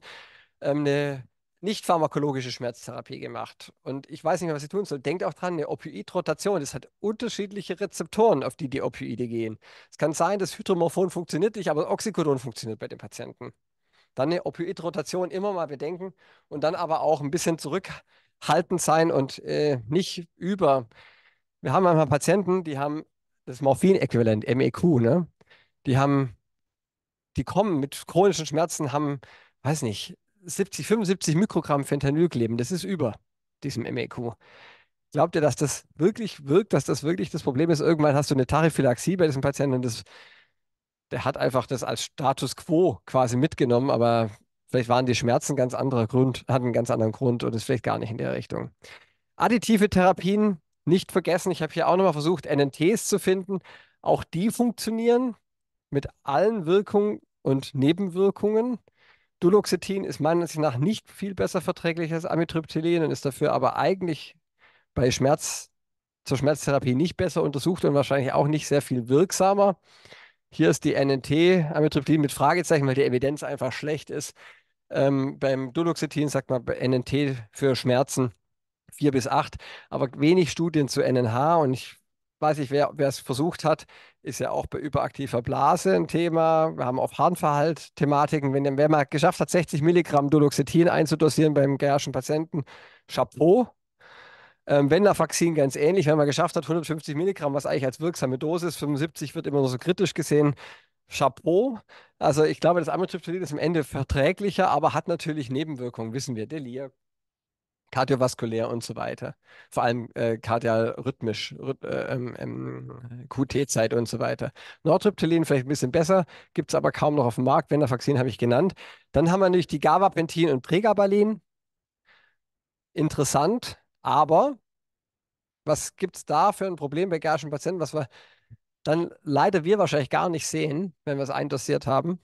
ähm, eine nicht pharmakologische Schmerztherapie gemacht. Und ich weiß nicht mehr, was ich tun soll. Denkt auch dran, eine Opioidrotation, das hat unterschiedliche Rezeptoren, auf die die Opioide gehen. Es kann sein, dass Hydromorphon funktioniert nicht, aber Oxycodon funktioniert bei den Patienten. Dann eine Opioidrotation immer mal bedenken und dann aber auch ein bisschen zurückhaltend sein und äh, nicht über. Wir haben einmal Patienten, die haben das Morphin-Äquivalent, MEQ, ne? Die haben, die kommen mit chronischen Schmerzen, haben, weiß nicht, 70, 75 Mikrogramm Fentanyl kleben. Das ist über diesem MEQ. Glaubt ihr, dass das wirklich wirkt, dass das wirklich das Problem ist? Irgendwann hast du eine Tachyphylaxie bei diesem Patienten und das, der hat einfach das als Status quo quasi mitgenommen, aber vielleicht waren die Schmerzen ganz anderer Grund, hatten einen ganz anderen Grund und ist vielleicht gar nicht in der Richtung. Additive Therapien nicht vergessen. Ich habe hier auch nochmal versucht, NNTs zu finden. Auch die funktionieren mit allen Wirkungen und Nebenwirkungen. Duloxetin ist meiner Ansicht nach nicht viel besser verträglich als Amitriptylin und ist dafür aber eigentlich bei Schmerz zur Schmerztherapie nicht besser untersucht und wahrscheinlich auch nicht sehr viel wirksamer. Hier ist die NNT Amitriptylin mit Fragezeichen, weil die Evidenz einfach schlecht ist. Ähm, beim Duloxetin sagt man NNT für Schmerzen 4 bis 8, aber wenig Studien zu NNH und ich weiß ich, wer es versucht hat, ist ja auch bei überaktiver Blase ein Thema. Wir haben auch Harnverhalt Thematiken. Wenn wer mal geschafft hat, 60 Milligramm Duloxetin einzudosieren beim gerischen Patienten, Chapeau. Ähm, wenn der Vaccin ganz ähnlich, wenn man geschafft hat, 150 Milligramm, was eigentlich als wirksame Dosis, 75 wird immer nur so kritisch gesehen, Chapeau. Also ich glaube, das Amitriptylin ist am Ende verträglicher, aber hat natürlich Nebenwirkungen, wissen wir. Delir, kardiovaskulär und so weiter. Vor allem äh, kardialrhythmisch, rhyth, äh, ähm, ähm QT-Zeit und so weiter. Nortriptylin vielleicht ein bisschen besser, gibt es aber kaum noch auf dem Markt. Venlafaxin habe ich genannt. Dann haben wir natürlich die Gabapentin und Pregabalin. Interessant, aber was gibt es da für ein Problem bei gärischen Patienten, was wir dann leider wir wahrscheinlich gar nicht sehen, wenn wir es eindossiert haben?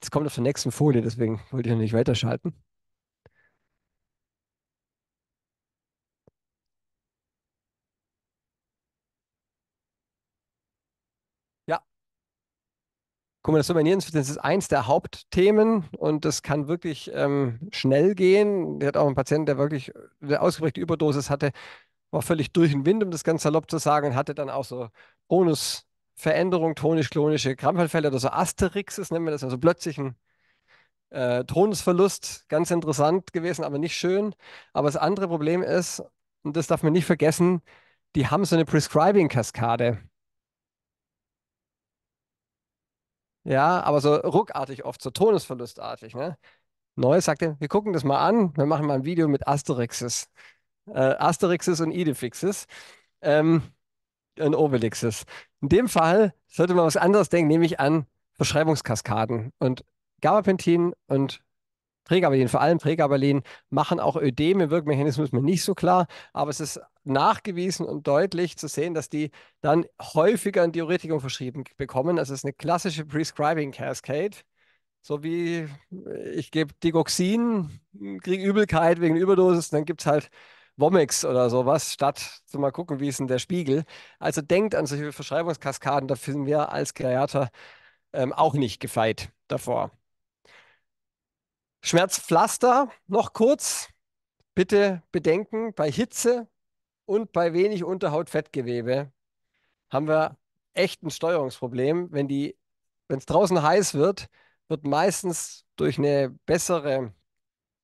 Das kommt auf der nächsten Folie, deswegen wollte ich noch nicht weiterschalten. Guck mal, das Kombinatorinsuffizienz ist eins der Hauptthemen und das kann wirklich ähm, schnell gehen. Der hat auch einen Patienten, der wirklich eine ausgeprägte Überdosis hatte, war völlig durch den Wind, um das ganz salopp zu sagen, und hatte dann auch so Tonusveränderungen, tonisch-klonische Krampfanfälle oder so Asterixes, nennen wir das, also plötzlich ein äh, Tonusverlust, ganz interessant gewesen, aber nicht schön. Aber das andere Problem ist, und das darf man nicht vergessen, die haben so eine Prescribing-Kaskade. Ja, aber so ruckartig oft, so Todesverlustartig. Ne? Neues sagt er, wir gucken das mal an, wir machen mal ein Video mit Asterixes. Äh, Asterixes und Idefixes. Ähm, und Obelixes. In dem Fall sollte man was anderes denken, nämlich an Beschreibungskaskaden. Und Gabapentin und Pregabalin, vor allem Pregabalin, machen auch Ödeme, Wirkmechanismus mir nicht so klar, aber es ist nachgewiesen und deutlich zu sehen, dass die dann häufiger ein Diuretikum verschrieben bekommen. Also es ist eine klassische Prescribing Cascade. So wie äh, ich gebe Digoxin, hm, kriege Übelkeit wegen Überdosis, dann gibt es halt Vomix oder sowas, statt zu mal gucken, wie ist denn der Spiegel. Also denkt an solche Verschreibungskaskaden, da sind wir als Kreator ähm, auch nicht gefeit davor. Schmerzpflaster noch kurz. Bitte bedenken, bei Hitze und bei wenig Unterhautfettgewebe haben wir echt ein Steuerungsproblem. Wenn es draußen heiß wird, wird meistens durch eine bessere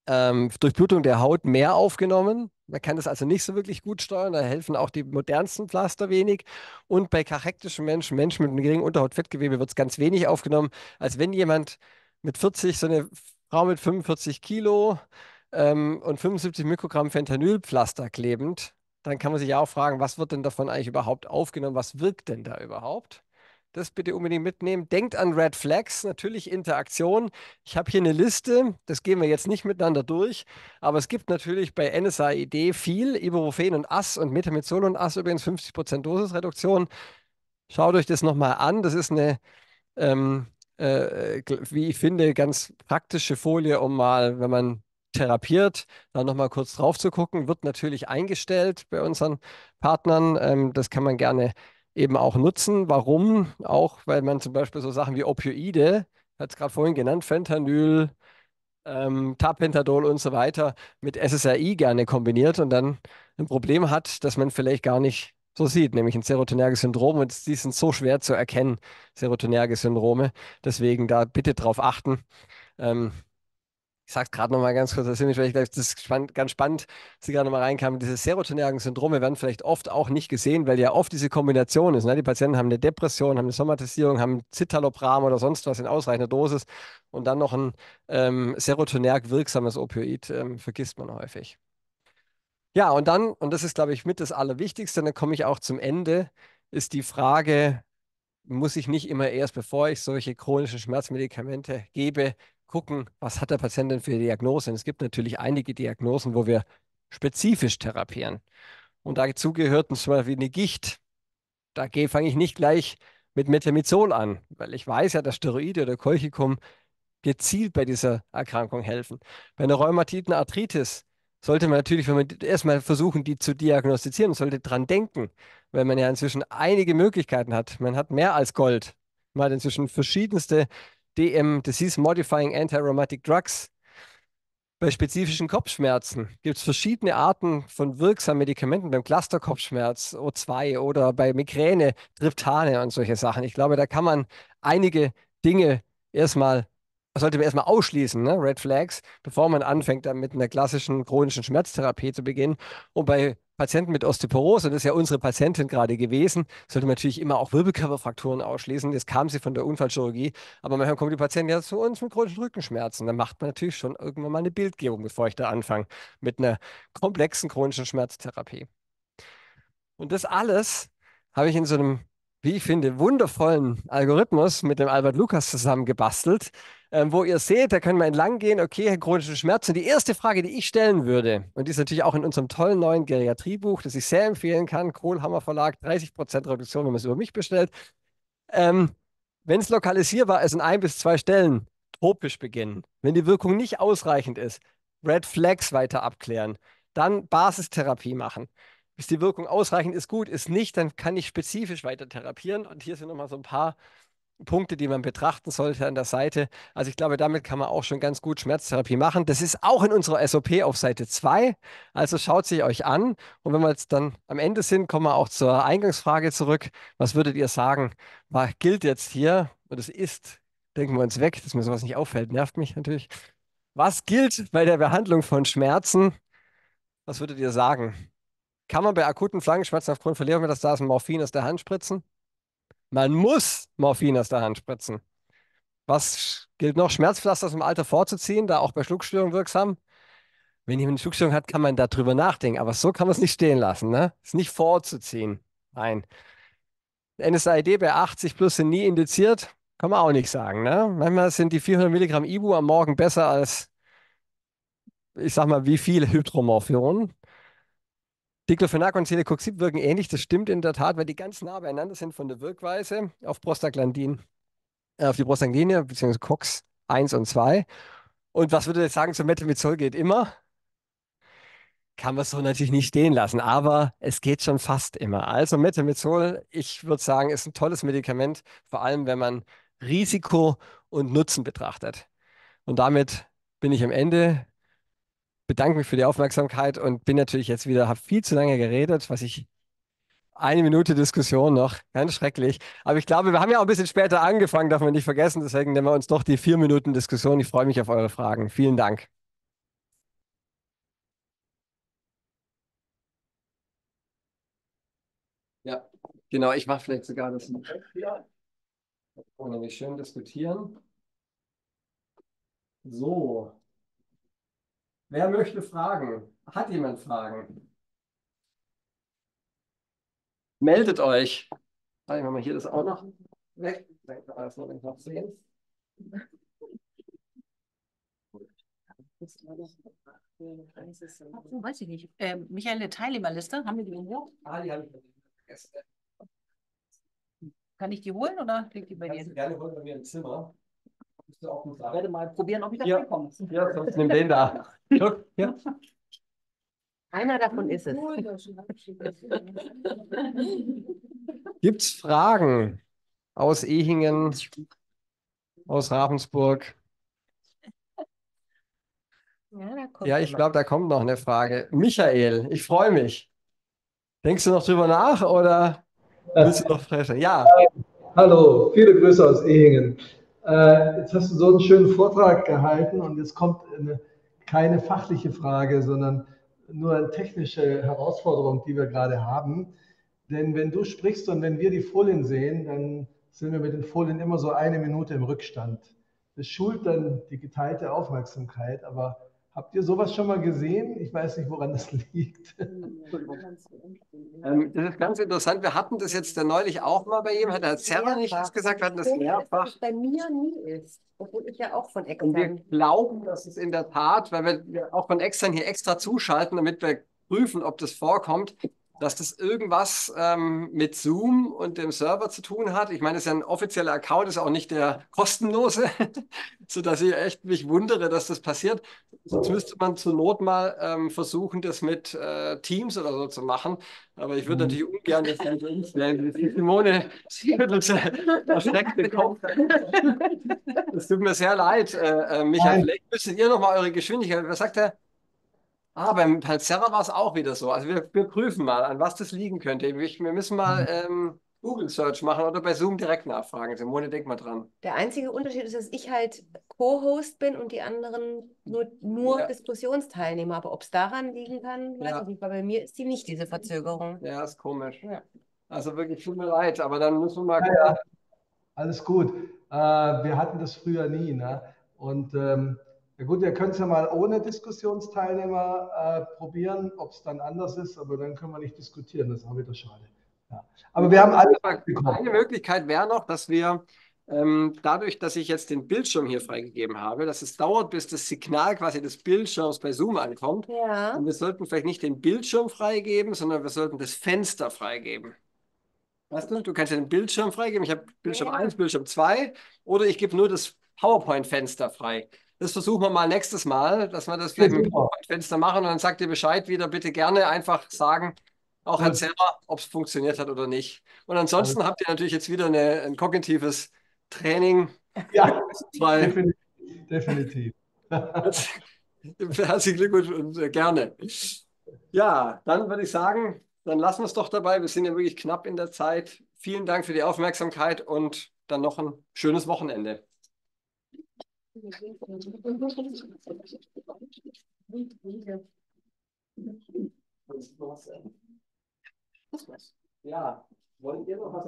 ähm, Durchblutung der Haut mehr aufgenommen. Man kann das also nicht so wirklich gut steuern. Da helfen auch die modernsten Pflaster wenig. Und bei kachektischen Menschen, Menschen mit einem geringen Unterhautfettgewebe, wird es ganz wenig aufgenommen, als wenn jemand mit 40, so eine Frau mit 45 Kilo ähm, und 75 Mikrogramm Fentanylpflaster klebend dann kann man sich ja auch fragen, was wird denn davon eigentlich überhaupt aufgenommen? Was wirkt denn da überhaupt? Das bitte unbedingt mitnehmen. Denkt an Red Flags, natürlich Interaktion. Ich habe hier eine Liste, das gehen wir jetzt nicht miteinander durch, aber es gibt natürlich bei NSAID viel, Ibuprofen und Ass und Metamizol und Ass übrigens 50% Dosisreduktion. Schaut euch das nochmal an. Das ist eine, ähm, äh, äh wie ich finde, ganz praktische Folie, um mal, wenn man therapiert, da nochmal kurz drauf zu gucken, wird natürlich eingestellt bei unseren Partnern. Ähm, das kann man gerne eben auch nutzen. Warum? Auch, weil man zum Beispiel so Sachen wie Opioide, hat es gerade vorhin genannt, Fentanyl, ähm, Tapentadol und so weiter mit SSRI gerne kombiniert und dann ein Problem hat, das man vielleicht gar nicht so sieht, nämlich ein serotonerges Syndrom und die sind so schwer zu erkennen, serotonerge Syndrome. Deswegen da bitte drauf achten. Ähm, ich sage es gerade nochmal ganz kurz, das finde ich vielleicht das ist spannend, ganz spannend, dass Sie gerade nochmal reinkamen, diese Serotonergen-Syndrome werden vielleicht oft auch nicht gesehen, weil ja oft diese Kombination ist. Ne? Die Patienten haben eine Depression, haben eine Somatisierung, haben Citalopram oder sonst was in ausreichender Dosis und dann noch ein ähm, serotonerg wirksames Opioid, ähm, vergisst man häufig. Ja, und dann, und das ist, glaube ich, mit das Allerwichtigste, dann komme ich auch zum Ende, ist die Frage, muss ich nicht immer erst, bevor ich solche chronischen Schmerzmedikamente gebe, gucken, was hat der Patient denn für Diagnosen. Es gibt natürlich einige Diagnosen, wo wir spezifisch therapieren. Und dazu gehört zum Beispiel eine Gicht. Da fange ich nicht gleich mit Metamizol an, weil ich weiß ja, dass Steroide oder Kolchikum gezielt bei dieser Erkrankung helfen. Bei einer rheumatiden Arthritis sollte man natürlich, wenn man erstmal versuchen, die zu diagnostizieren, sollte dran denken, weil man ja inzwischen einige Möglichkeiten hat. Man hat mehr als Gold. Man hat inzwischen verschiedenste DM, Disease Modifying Anti-Aromatic Drugs. Bei spezifischen Kopfschmerzen gibt es verschiedene Arten von wirksamen Medikamenten, beim Cluster-Kopfschmerz, O2 oder bei Migräne, Triptane und solche Sachen. Ich glaube, da kann man einige Dinge erstmal, sollte man erstmal ausschließen, ne? Red Flags, bevor man anfängt, dann mit einer klassischen chronischen Schmerztherapie zu beginnen. Und bei Patienten mit Osteoporose, das ist ja unsere Patientin gerade gewesen, sollte man natürlich immer auch Wirbelkörperfrakturen ausschließen. Jetzt kam sie von der Unfallchirurgie, aber manchmal kommen die Patienten ja zu uns mit chronischen Rückenschmerzen. Dann macht man natürlich schon irgendwann mal eine Bildgebung, bevor ich da anfange, mit einer komplexen chronischen Schmerztherapie. Und das alles habe ich in so einem wie ich finde, wundervollen Algorithmus mit dem Albert Lukas zusammen gebastelt, ähm, wo ihr seht, da können wir entlang gehen, okay, chronische Schmerzen. Die erste Frage, die ich stellen würde, und die ist natürlich auch in unserem tollen neuen Geriatriebuch, das ich sehr empfehlen kann, Kohlhammer Verlag, 30% Reduktion, wenn man es über mich bestellt. Ähm, wenn es lokalisierbar ist, in ein bis zwei Stellen tropisch beginnen, wenn die Wirkung nicht ausreichend ist, Red Flags weiter abklären, dann Basistherapie machen. Ist die Wirkung ausreichend, ist gut, ist nicht, dann kann ich spezifisch weiter therapieren. Und hier sind nochmal so ein paar Punkte, die man betrachten sollte an der Seite. Also ich glaube, damit kann man auch schon ganz gut Schmerztherapie machen. Das ist auch in unserer SOP auf Seite 2. Also schaut sich euch an. Und wenn wir jetzt dann am Ende sind, kommen wir auch zur Eingangsfrage zurück. Was würdet ihr sagen? Was gilt jetzt hier? Und es ist, denken wir uns weg, dass mir sowas nicht auffällt, nervt mich natürlich. Was gilt bei der Behandlung von Schmerzen? Was würdet ihr sagen? Kann man bei akuten Flankenschmerzen aufgrund von Lebermetastasen Morphin aus der Hand spritzen? Man muss Morphin aus der Hand spritzen. Was gilt noch? Schmerzpflaster aus dem Alter vorzuziehen, da auch bei Schluckstörungen wirksam. Wenn jemand eine Schluckstörung hat, kann man darüber nachdenken, aber so kann man es nicht stehen lassen. Ne? Ist nicht vorzuziehen. Nein. NSAID bei 80 plus sind nie indiziert. Kann man auch nicht sagen. Ne? Manchmal sind die 400 Milligramm Ibu am Morgen besser als, ich sag mal, wie viele Hydromorphionen. Diclofenac und Celecoxib wirken ähnlich, das stimmt in der Tat, weil die ganz nah beieinander sind von der Wirkweise auf Prostaglandin, äh, auf die Prostaglandine, beziehungsweise COX 1 und 2. Und was würde ich sagen so Metamizol geht immer? Kann man so natürlich nicht stehen lassen, aber es geht schon fast immer. Also Metamizol, ich würde sagen, ist ein tolles Medikament, vor allem wenn man Risiko und Nutzen betrachtet. Und damit bin ich am Ende bedanke mich für die Aufmerksamkeit und bin natürlich jetzt wieder, habe viel zu lange geredet, was ich eine Minute Diskussion noch, ganz schrecklich. Aber ich glaube, wir haben ja auch ein bisschen später angefangen, darf man nicht vergessen. Deswegen nehmen wir uns doch die vier Minuten Diskussion. Ich freue mich auf eure Fragen. Vielen Dank. Ja, genau. Ich mache vielleicht sogar das. Ja. Nämlich schön diskutieren. So. Wer möchte fragen? Hat jemand Fragen? Meldet euch. Ich mache mal hier das auch noch weg. Denke, das noch nicht sehen. Ach, weiß ich nicht. Äh, Michael, eine Teilnehmerliste, haben wir die hier? Ah, die habe ich vergessen. Kann ich die holen oder liegt die bei dir? Kannst du gerne holen bei mir im Zimmer. Ich werde mal probieren, ob ich da ja. reinkomme. Ja, sonst nimm den da. Ja. Einer davon ist es. Gibt es Fragen aus Ehingen, aus Ravensburg? Ja, ja ich glaube, da kommt noch eine Frage. Michael, ich freue mich. Denkst du noch drüber nach oder willst du noch fressen? Ja. Hallo, viele Grüße aus Ehingen äh, jetzt hast du so einen schönen Vortrag gehalten und jetzt kommt eine, keine fachliche Frage, sondern nur eine technische Herausforderung, die wir gerade haben. Denn wenn du sprichst und wenn wir die Folien sehen, dann sind wir mit den Folien immer so eine Minute im Rückstand. Das schult dann die geteilte Aufmerksamkeit, aber Habt ihr sowas schon mal gesehen? Ich weiß nicht, woran das liegt. Ähm, das ist ganz interessant. Wir hatten das jetzt äh, neulich auch mal bei ihm. Hat der selber nicht was gesagt? Wir hatten das mehrfach. Das bei mir nie ist, obwohl ich ja auch von extern. Und wir glauben, dass es in der Tat, weil wir auch von extern hier extra zuschalten, damit wir prüfen, ob das vorkommt, dass das irgendwas ähm, mit Zoom und dem Server zu tun hat. Ich meine, es ist ja ein offizieller Account, ist auch nicht der kostenlose, sodass ich echt mich wundere, dass das passiert. Sonst müsste man zur Not mal ähm, versuchen, das mit äh, Teams oder so zu machen. Aber ich würde mhm. natürlich ungern das Ganze umstellen. Simone schüttelt versteckt den Kopf. Es tut mir sehr leid, äh, äh Michael. Vielleicht müsstet ihr nochmal eure Geschwindigkeit, was sagt er? Ah, beim Palzerra war es auch wieder so. Also wir, wir, prüfen mal, an was das liegen könnte. Ich, wir müssen mal mhm. ähm, Google Search machen oder bei Zoom direkt nachfragen. Simone, denk mal dran. Der einzige Unterschied ist, dass ich halt Co-Host bin und die anderen nur, nur ja. Diskussionsteilnehmer. Aber ob es daran liegen kann, weiß ja. ich nicht, weil bei mir ist die nicht, diese Verzögerung. Ja, ist komisch. Ja. Also wirklich, tut mir leid, aber dann müssen wir mal. Ja, Alles gut. Äh, wir hatten das früher nie. Ne? Und ähm, ja gut, ihr könnt es ja mal ohne Diskussionsteilnehmer äh, probieren, ob es dann anders ist, aber dann können wir nicht diskutieren, das ist auch wieder schade. Ja. Aber wir haben alle. Eine Möglichkeit wäre noch, dass wir ähm, dadurch, dass ich jetzt den Bildschirm hier freigegeben habe, dass es dauert, bis das Signal quasi des Bildschirms bei Zoom ankommt. Ja. Und wir sollten vielleicht nicht den Bildschirm freigeben, sondern wir sollten das Fenster freigeben. Weißt du, du kannst ja den Bildschirm freigeben. Ich habe Bildschirm ja. 1, Bildschirm 2 oder ich gebe nur das PowerPoint-Fenster frei. Das versuchen wir mal nächstes Mal, dass wir das vielleicht ja, mit dem genau. Fenster machen und dann sagt ihr Bescheid wieder. Bitte gerne einfach sagen, auch ja. Herrn ob es funktioniert hat oder nicht. Und ansonsten habt ihr natürlich jetzt wieder eine, ein kognitives Training. Ja, definitiv. definitiv. Herzlichen Glückwunsch und gerne. Ja, dann würde ich sagen, dann lassen wir es doch dabei. Wir sind ja wirklich knapp in der Zeit. Vielen Dank für die Aufmerksamkeit und dann noch ein schönes Wochenende. Nossa. Yeah, one day